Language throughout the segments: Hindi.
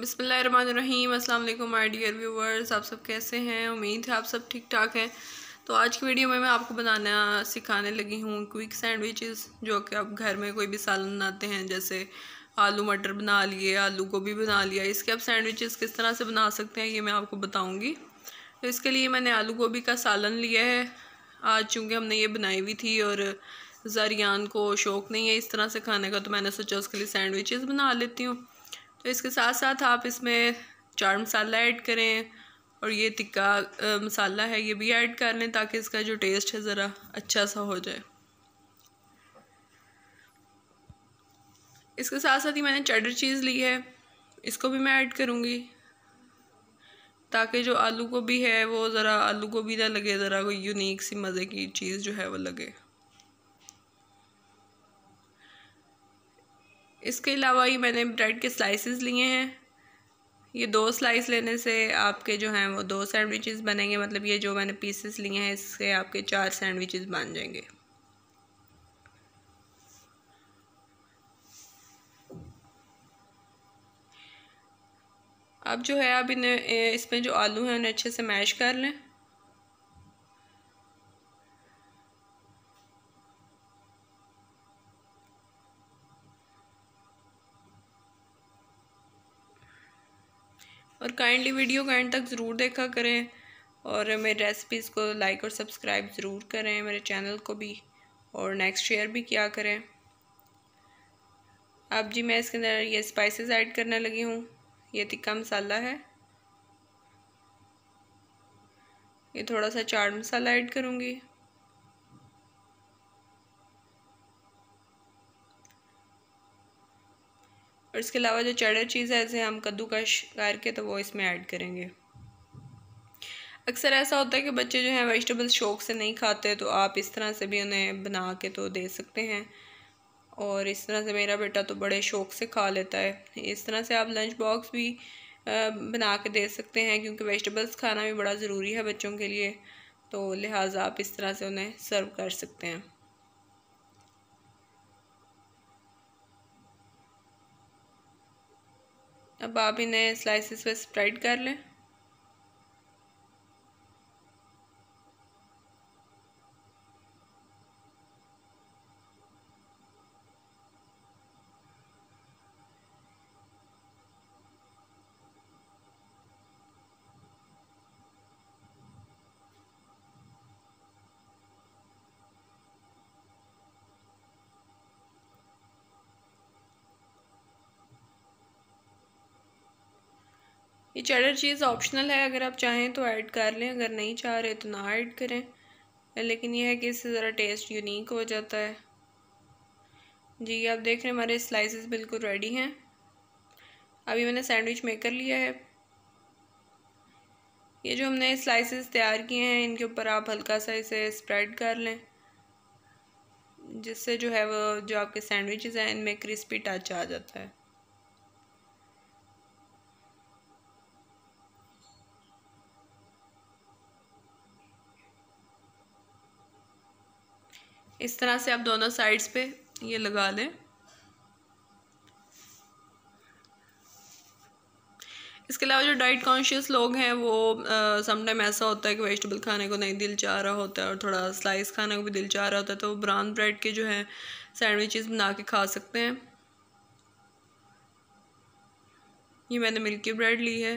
बिसमीम अस्सलाम वालेकुम माय डियर व्यूवर्स आप सब कैसे हैं उम्मीद है आप सब ठीक ठाक हैं तो आज की वीडियो में मैं आपको बनाना सिखाने लगी हूँ क्विक सैंडविचेस जो कि आप घर में कोई भी सालन बनाते हैं जैसे आलू मटर बना लिए आलू गोभी बना लिया इसके आप सैंडविचेस किस तरह से बना सकते हैं ये मैं आपको बताऊँगी तो इसके लिए मैंने आलू गोभी का सालन लिया है आज चूँकि हमने ये बनाई हुई थी और जरियान को शौक़ नहीं है इस तरह से खाने का तो मैंने सोचा उसके लिए सैंडविचेस बना लेती हूँ तो इसके साथ साथ आप इसमें चार मसाला ऐड करें और ये टिक्का मसाला है ये भी ऐड कर लें ताकि इसका जो टेस्ट है ज़रा अच्छा सा हो जाए इसके साथ साथ ही मैंने चटर चीज़ ली है इसको भी मैं ऐड करूँगी ताकि जो आलू को भी है वो ज़रा आलू को भी ना लगे ज़रा कोई यूनिक सी मज़े की चीज़ जो है वो लगे इसके अलावा ये मैंने ब्रेड के स्लाइसेस लिए हैं ये दो स्लाइस लेने से आपके जो हैं वो दो सैंडविचेस बनेंगे मतलब ये जो मैंने पीसेस लिए हैं इससे आपके चार सैंडविचेस बन जाएंगे अब जो है आप इन्हें इसमें जो आलू हैं उन्हें अच्छे से मैश कर लें और काइंडली वीडियो का एंड तक ज़रूर देखा करें और मेरी रेसिपीज़ को लाइक और सब्सक्राइब ज़रूर करें मेरे चैनल को भी और नेक्स्ट शेयर भी किया करें अब जी मैं इसके अंदर ये स्पाइसेस ऐड करने लगी हूँ ये तिक्का मसाला है ये थोड़ा सा चाट मसाला ऐड करूँगी और इसके अलावा जो चढ़ चीज़ है ऐसे हम कद्दूकश करके तो वो इसमें ऐड करेंगे अक्सर ऐसा होता है कि बच्चे जो हैं वेजिटेबल्स शौक से नहीं खाते तो आप इस तरह से भी उन्हें बना के तो दे सकते हैं और इस तरह से मेरा बेटा तो बड़े शौक से खा लेता है इस तरह से आप लंच बॉक्स भी बना के दे सकते हैं क्योंकि वेजिटेबल्स खाना भी बड़ा ज़रूरी है बच्चों के लिए तो लिहाजा आप इस तरह से उन्हें सर्व कर सकते हैं अब आप इन्हें स्लाइसिस पर स्प्रेड कर लें ये चेडर चीज़ ऑप्शनल है अगर आप चाहें तो ऐड कर लें अगर नहीं चाह रहे तो ना ऐड करें लेकिन यह है कि इससे ज़रा टेस्ट यूनिक हो जाता है जी आप देख रहे हैं हमारे स्लाइसेस बिल्कुल रेडी हैं अभी मैंने सैंडविच मेकर लिया है ये जो हमने स्लाइसेस तैयार किए हैं इनके ऊपर आप हल्का सा इसे स्प्रेड कर लें जिससे जो है वो जो आपके सैंडविचेस हैं इनमें क्रिस्पी टच आ जाता है इस तरह से आप दोनों साइड्स पे ये लगा लें इसके अलावा जो डाइट कॉन्शियस लोग हैं वो समटाइम ऐसा होता है कि वेजिटेबल खाने को नहीं दिल चाह रहा होता है और थोड़ा स्लाइस खाने को भी दिल चाह रहा होता है तो वो ब्राउन ब्रेड के जो है सैंडविचेस बना के खा सकते हैं ये मैंने मिल्की ब्रेड ली है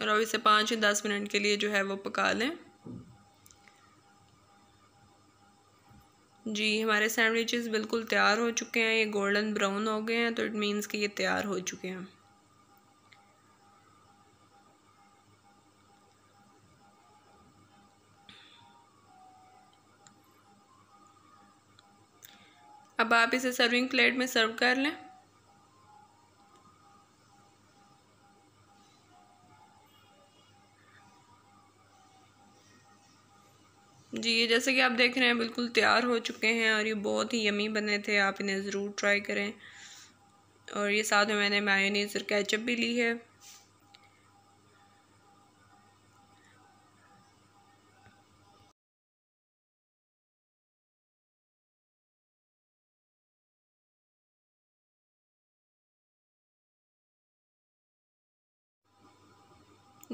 और अब इसे पाँच या दस मिनट के लिए जो है वो पका लें जी हमारे सैंडविचेस बिल्कुल तैयार हो चुके हैं ये गोल्डन ब्राउन हो गए हैं तो इट मीन्स कि ये तैयार हो चुके हैं अब आप इसे सर्विंग प्लेट में सर्व कर लें जी ये जैसे कि आप देख रहे हैं बिल्कुल तैयार हो चुके हैं और ये बहुत ही यमी बने थे आप इन्हें ज़रूर ट्राई करें और ये साथ में मैंने मायोनीज़ और कैचअप भी ली है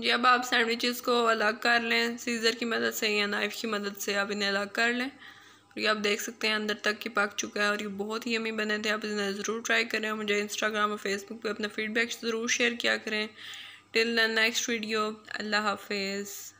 जी अब आप सैंडविचेस को अलग कर लें सीज़र की मदद से या नाइफ़ की मदद से आप इन्हें अलग कर लें और ये आप देख सकते हैं अंदर तक कि पक चुका है और ये बहुत ही अमी बने थे आप इन्हें ज़रूर ट्राई करें और मुझे इंस्टाग्राम और फेसबुक पे अपना फ़ीडबैक ज़रूर शेयर किया करें टिल द नेक्स्ट वीडियो अल्लाह हाफिज़